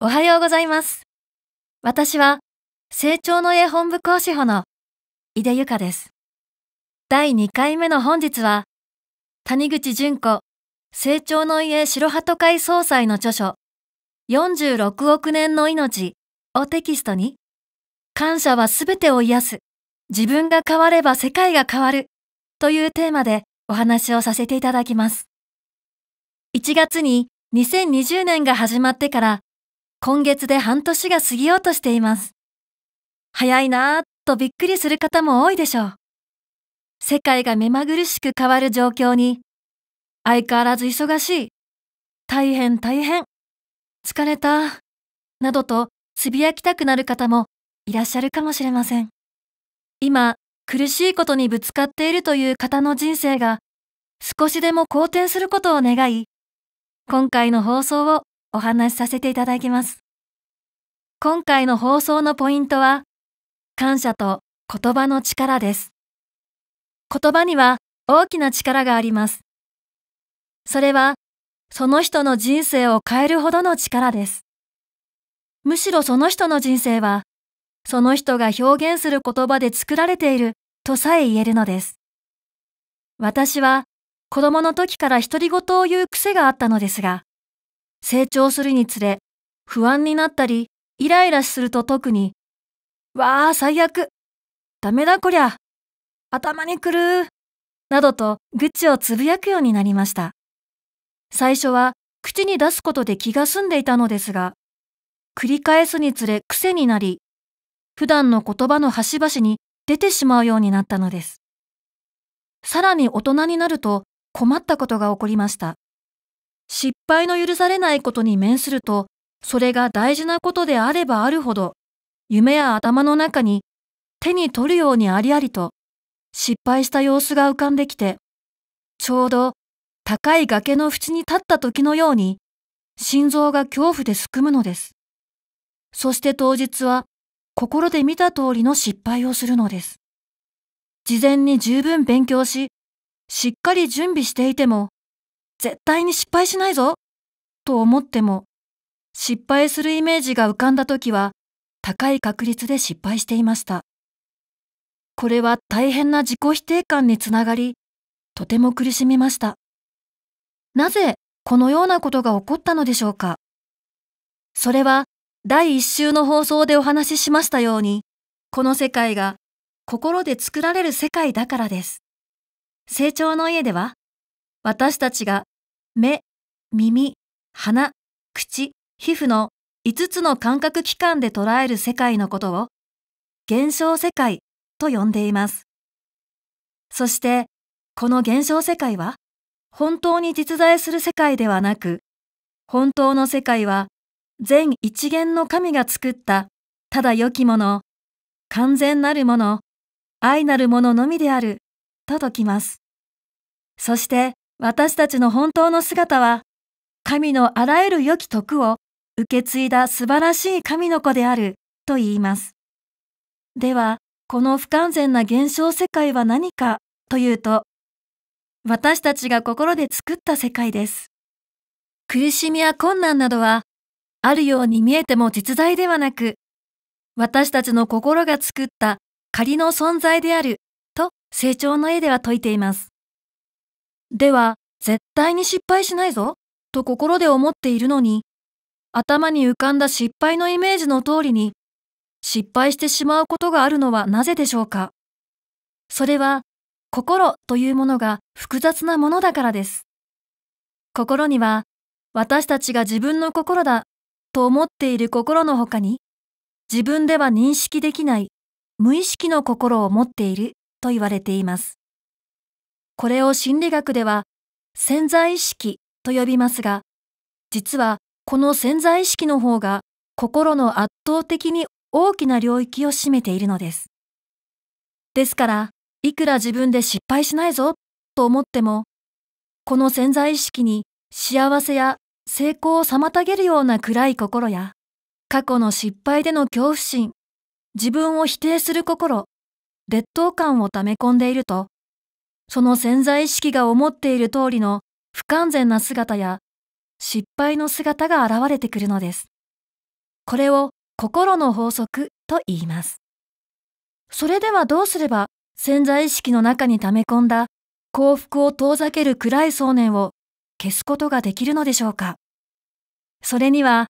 おはようございます。私は、成長の絵本部講師補の井出由かです。第2回目の本日は、谷口淳子、成長の家白鳩会総裁の著書、46億年の命をテキストに、感謝はすべてを癒す。自分が変われば世界が変わる。というテーマでお話をさせていただきます。1月に2020年が始まってから今月で半年が過ぎようとしています。早いなぁとびっくりする方も多いでしょう。世界が目まぐるしく変わる状況に、相変わらず忙しい、大変大変、疲れた、などとつぶやきたくなる方もいらっしゃるかもしれません。今、苦しいことにぶつかっているという方の人生が少しでも好転することを願い、今回の放送をお話しさせていただきます。今回の放送のポイントは、感謝と言葉の力です。言葉には大きな力があります。それは、その人の人生を変えるほどの力です。むしろその人の人生は、その人が表現する言葉で作られているとさえ言えるのです。私は子供の時から独り言を言う癖があったのですが、成長するにつれ、不安になったり、イライラすると特に、わあ、最悪。ダメだこりゃ。頭にくるなどと愚痴をつぶやくようになりました。最初は口に出すことで気が済んでいたのですが、繰り返すにつれ癖になり、普段の言葉の端々に出てしまうようになったのです。さらに大人になると困ったことが起こりました。失敗の許されないことに面すると、それが大事なことであればあるほど、夢や頭の中に手に取るようにありありと失敗した様子が浮かんできて、ちょうど高い崖の縁に立った時のように、心臓が恐怖ですくむのです。そして当日は心で見た通りの失敗をするのです。事前に十分勉強し、しっかり準備していても、絶対に失敗しないぞと思っても失敗するイメージが浮かんだ時は高い確率で失敗していました。これは大変な自己否定感につながり、とても苦しみました。なぜこのようなことが起こったのでしょうかそれは第一週の放送でお話ししましたように、この世界が心で作られる世界だからです。成長の家では私たちが目、耳、鼻、口、皮膚の5つの感覚器官で捉える世界のことを現象世界と呼んでいます。そしてこの現象世界は本当に実在する世界ではなく本当の世界は全一元の神が作ったただ良きもの完全なるもの愛なるもののみであると説きます。そして私たちの本当の姿は、神のあらゆる良き徳を受け継いだ素晴らしい神の子であると言います。では、この不完全な現象世界は何かというと、私たちが心で作った世界です。苦しみや困難などは、あるように見えても実在ではなく、私たちの心が作った仮の存在であると成長の絵では説いています。では、絶対に失敗しないぞ、と心で思っているのに、頭に浮かんだ失敗のイメージの通りに、失敗してしまうことがあるのはなぜでしょうかそれは、心というものが複雑なものだからです。心には、私たちが自分の心だと思っている心の他に、自分では認識できない無意識の心を持っていると言われています。これを心理学では潜在意識と呼びますが、実はこの潜在意識の方が心の圧倒的に大きな領域を占めているのです。ですから、いくら自分で失敗しないぞと思っても、この潜在意識に幸せや成功を妨げるような暗い心や、過去の失敗での恐怖心、自分を否定する心、劣等感を溜め込んでいると、その潜在意識が思っている通りの不完全な姿や失敗の姿が現れてくるのです。これを心の法則と言います。それではどうすれば潜在意識の中に溜め込んだ幸福を遠ざける暗い想念を消すことができるのでしょうかそれには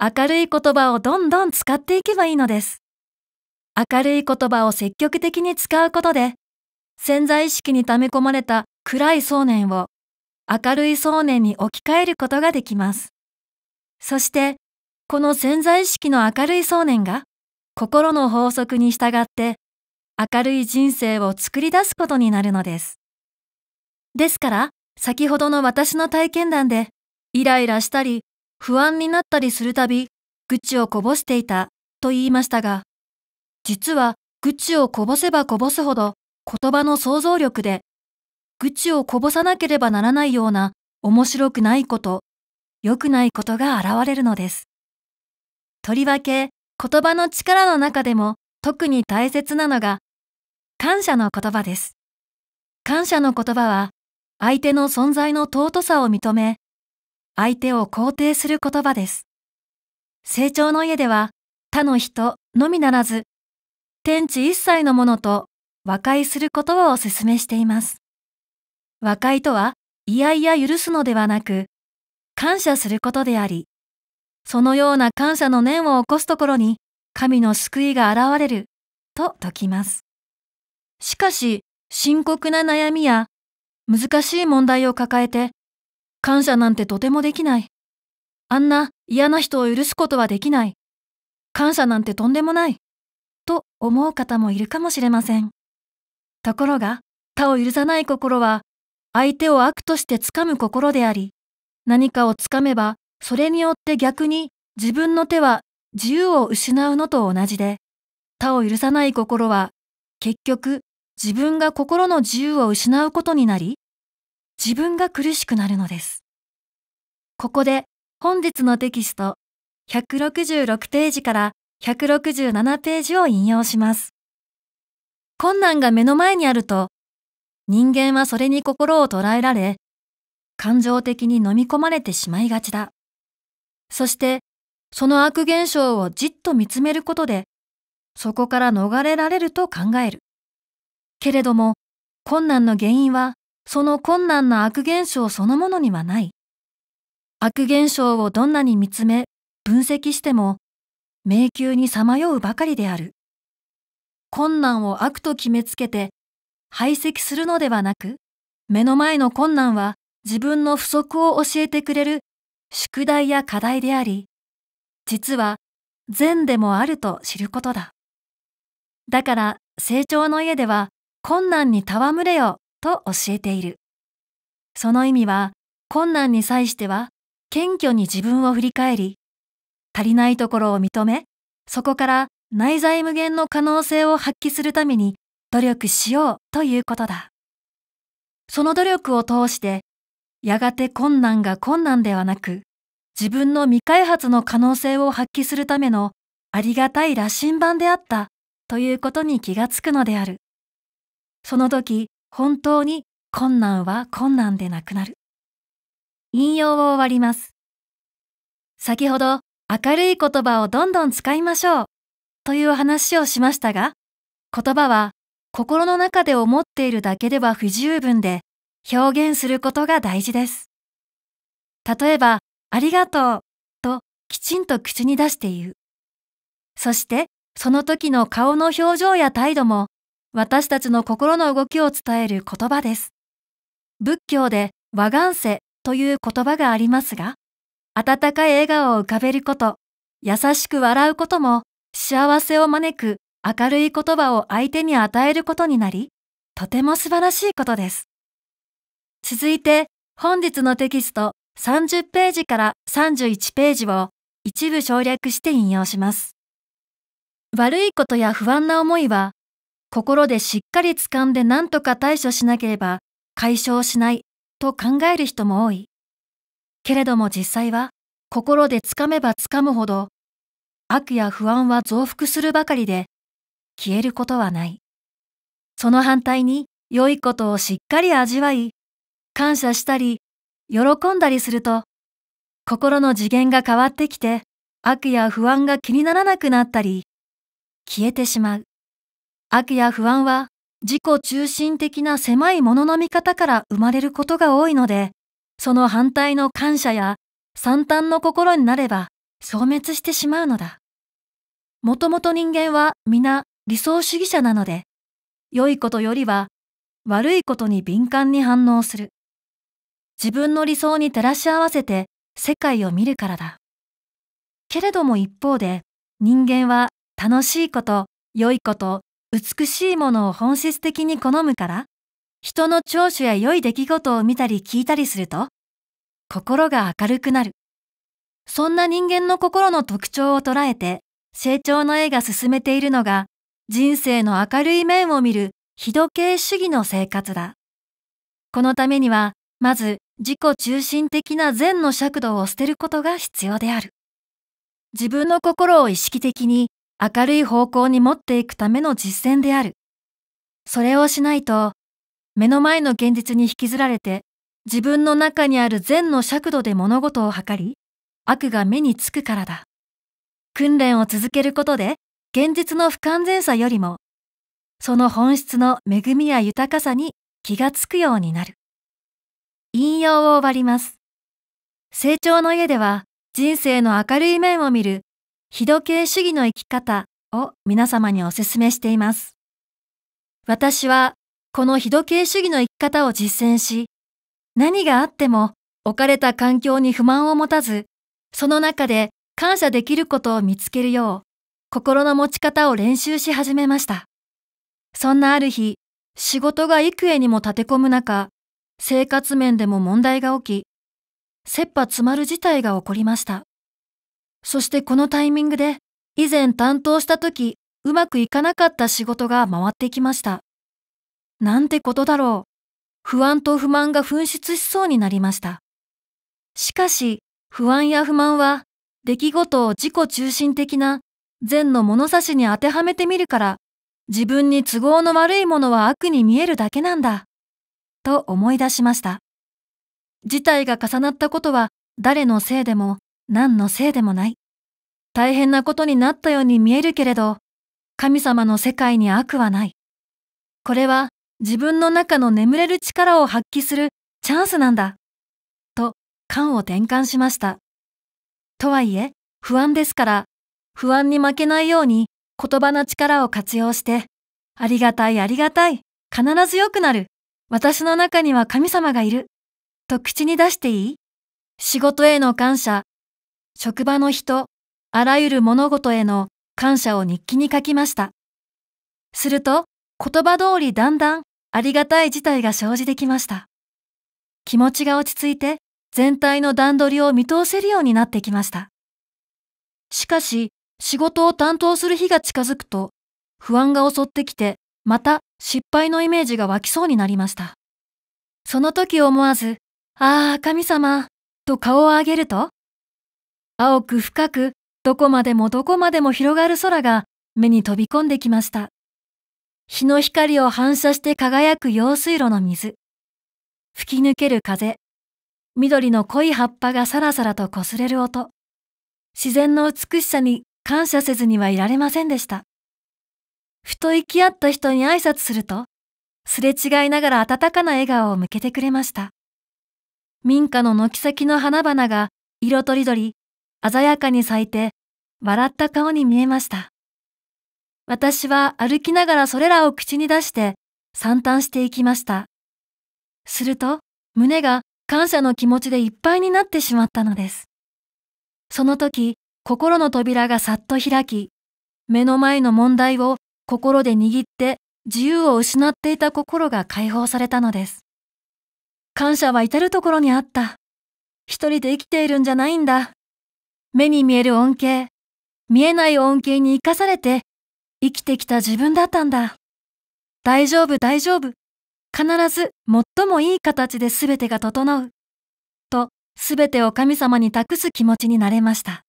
明るい言葉をどんどん使っていけばいいのです。明るい言葉を積極的に使うことで潜在意識に溜め込まれた暗い想念を明るい想念に置き換えることができます。そして、この潜在意識の明るい想念が心の法則に従って明るい人生を作り出すことになるのです。ですから、先ほどの私の体験談で、イライラしたり、不安になったりするたび、愚痴をこぼしていたと言いましたが、実は愚痴をこぼせばこぼすほど、言葉の想像力で、愚痴をこぼさなければならないような面白くないこと、良くないことが現れるのです。とりわけ、言葉の力の中でも特に大切なのが、感謝の言葉です。感謝の言葉は、相手の存在の尊さを認め、相手を肯定する言葉です。成長の家では、他の人のみならず、天地一切のものと和解することをお勧めしています。和解とは、いやいや許すのではなく、感謝することであり、そのような感謝の念を起こすところに、神の救いが現れる、と説きます。しかし、深刻な悩みや、難しい問題を抱えて、感謝なんてとてもできない。あんな嫌な人を許すことはできない。感謝なんてとんでもない。と思う方もいるかもしれません。ところが、他を許さない心は、相手を悪として掴む心であり、何かを掴めば、それによって逆に自分の手は自由を失うのと同じで、他を許さない心は、結局自分が心の自由を失うことになり、自分が苦しくなるのです。ここで本日のテキスト166ページから167ページを引用します。困難が目の前にあると、人間はそれに心を捉えられ、感情的に飲み込まれてしまいがちだ。そして、その悪現象をじっと見つめることで、そこから逃れられると考える。けれども、困難の原因は、その困難な悪現象そのものにはない。悪現象をどんなに見つめ、分析しても、迷宮にさまようばかりである。困難を悪と決めつけて排斥するのではなく、目の前の困難は自分の不足を教えてくれる宿題や課題であり、実は善でもあると知ることだ。だから成長の家では困難に戯れよと教えている。その意味は困難に際しては謙虚に自分を振り返り、足りないところを認め、そこから内在無限の可能性を発揮するために努力しようということだ。その努力を通して、やがて困難が困難ではなく、自分の未開発の可能性を発揮するためのありがたい羅針盤であったということに気がつくのである。その時、本当に困難は困難でなくなる。引用を終わります。先ほど明るい言葉をどんどん使いましょう。という話をしましたが、言葉は心の中で思っているだけでは不十分で表現することが大事です。例えば、ありがとうときちんと口に出して言う。そして、その時の顔の表情や態度も私たちの心の動きを伝える言葉です。仏教で和願世という言葉がありますが、温かい笑顔を浮かべること、優しく笑うことも幸せを招く明るい言葉を相手に与えることになり、とても素晴らしいことです。続いて、本日のテキスト30ページから31ページを一部省略して引用します。悪いことや不安な思いは、心でしっかり掴んで何とか対処しなければ解消しないと考える人も多い。けれども実際は、心で掴めば掴むほど悪や不安は増幅するばかりで、消えることはない。その反対に、良いことをしっかり味わい、感謝したり、喜んだりすると、心の次元が変わってきて、悪や不安が気にならなくなったり、消えてしまう。悪や不安は、自己中心的な狭いものの見方から生まれることが多いので、その反対の感謝や、惨憺の心になれば、消滅してしまうのだ。もともと人間は皆理想主義者なので、良いことよりは悪いことに敏感に反応する。自分の理想に照らし合わせて世界を見るからだ。けれども一方で人間は楽しいこと、良いこと、美しいものを本質的に好むから、人の長所や良い出来事を見たり聞いたりすると、心が明るくなる。そんな人間の心の特徴を捉えて成長の絵が進めているのが人生の明るい面を見る非時計主義の生活だ。このためには、まず自己中心的な善の尺度を捨てることが必要である。自分の心を意識的に明るい方向に持っていくための実践である。それをしないと、目の前の現実に引きずられて、自分の中にある善の尺度で物事を測り、悪が目につくからだ。訓練を続けることで、現実の不完全さよりも、その本質の恵みや豊かさに気がつくようになる。引用を終わります。成長の家では、人生の明るい面を見る、非度計主義の生き方を皆様にお勧めしています。私は、この非度計主義の生き方を実践し、何があっても置かれた環境に不満を持たず、その中で感謝できることを見つけるよう、心の持ち方を練習し始めました。そんなある日、仕事が幾重にも立て込む中、生活面でも問題が起き、切羽詰まる事態が起こりました。そしてこのタイミングで、以前担当した時、うまくいかなかった仕事が回ってきました。なんてことだろう。不安と不満が噴出しそうになりました。しかし、不安や不満は出来事を自己中心的な善の物差しに当てはめてみるから、自分に都合の悪いものは悪に見えるだけなんだ、と思い出しました。事態が重なったことは誰のせいでも何のせいでもない。大変なことになったように見えるけれど、神様の世界に悪はない。これは自分の中の眠れる力を発揮するチャンスなんだ。と、感を転換しました。とはいえ、不安ですから、不安に負けないように言葉の力を活用して、ありがたいありがたい、必ず良くなる、私の中には神様がいる、と口に出していい仕事への感謝、職場の人、あらゆる物事への感謝を日記に書きました。すると、言葉通りだんだんありがたい事態が生じてきました。気持ちが落ち着いて、全体の段取りを見通せるようになってきました。しかし、仕事を担当する日が近づくと、不安が襲ってきて、また失敗のイメージが湧きそうになりました。その時思わず、ああ、神様、と顔を上げると、青く深く、どこまでもどこまでも広がる空が目に飛び込んできました。日の光を反射して輝く用水路の水、吹き抜ける風、緑の濃い葉っぱがさらさらと擦れる音。自然の美しさに感謝せずにはいられませんでした。ふと行き合った人に挨拶すると、すれ違いながら温かな笑顔を向けてくれました。民家の軒先の花々が色とりどり、鮮やかに咲いて、笑った顔に見えました。私は歩きながらそれらを口に出して、散々していきました。すると、胸が感謝の気持ちでいっぱいになってしまったのです。その時、心の扉がさっと開き、目の前の問題を心で握って自由を失っていた心が解放されたのです。感謝は至るところにあった。一人で生きているんじゃないんだ。目に見える恩恵、見えない恩恵に生かされて生きてきた自分だったんだ。大丈夫大丈夫。必ず最もいい形で全てが整う。と、全てを神様に託す気持ちになれました。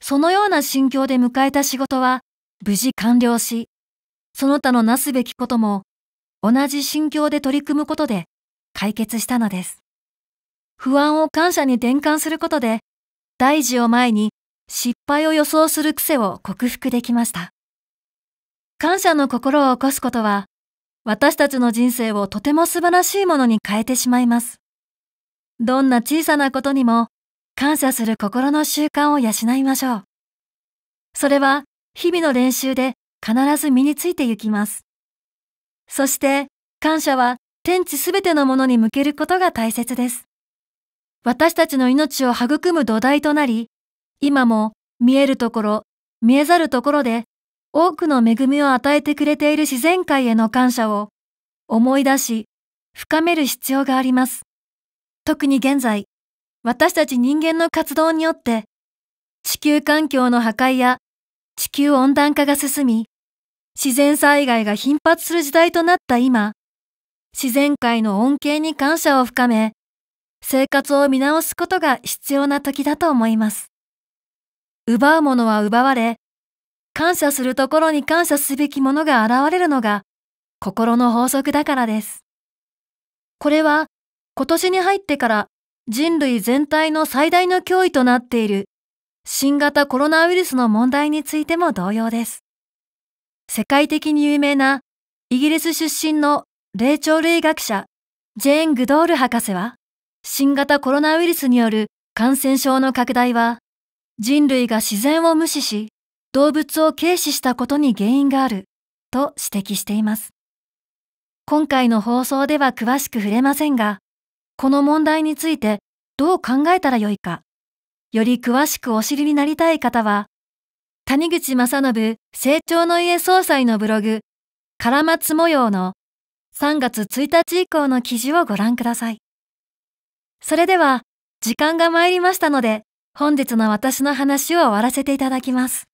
そのような心境で迎えた仕事は、無事完了し、その他のなすべきことも、同じ心境で取り組むことで解決したのです。不安を感謝に転換することで、大事を前に失敗を予想する癖を克服できました。感謝の心を起こすことは、私たちの人生をとても素晴らしいものに変えてしまいます。どんな小さなことにも感謝する心の習慣を養いましょう。それは日々の練習で必ず身についてゆきます。そして感謝は天地すべてのものに向けることが大切です。私たちの命を育む土台となり、今も見えるところ、見えざるところで多くの恵みを与えてくれている自然界への感謝を思い出し、深める必要があります。特に現在、私たち人間の活動によって、地球環境の破壊や地球温暖化が進み、自然災害が頻発する時代となった今、自然界の恩恵に感謝を深め、生活を見直すことが必要な時だと思います。奪うものは奪われ、感謝するところに感謝すべきものが現れるのが心の法則だからです。これは今年に入ってから人類全体の最大の脅威となっている新型コロナウイルスの問題についても同様です。世界的に有名なイギリス出身の霊長類学者ジェーン・グドール博士は新型コロナウイルスによる感染症の拡大は人類が自然を無視し動物を軽視したことに原因があると指摘しています。今回の放送では詳しく触れませんが、この問題についてどう考えたらよいか、より詳しくお知りになりたい方は、谷口正信成長の家総裁のブログ、からマツ模様の3月1日以降の記事をご覧ください。それでは、時間が参りましたので、本日の私の話を終わらせていただきます。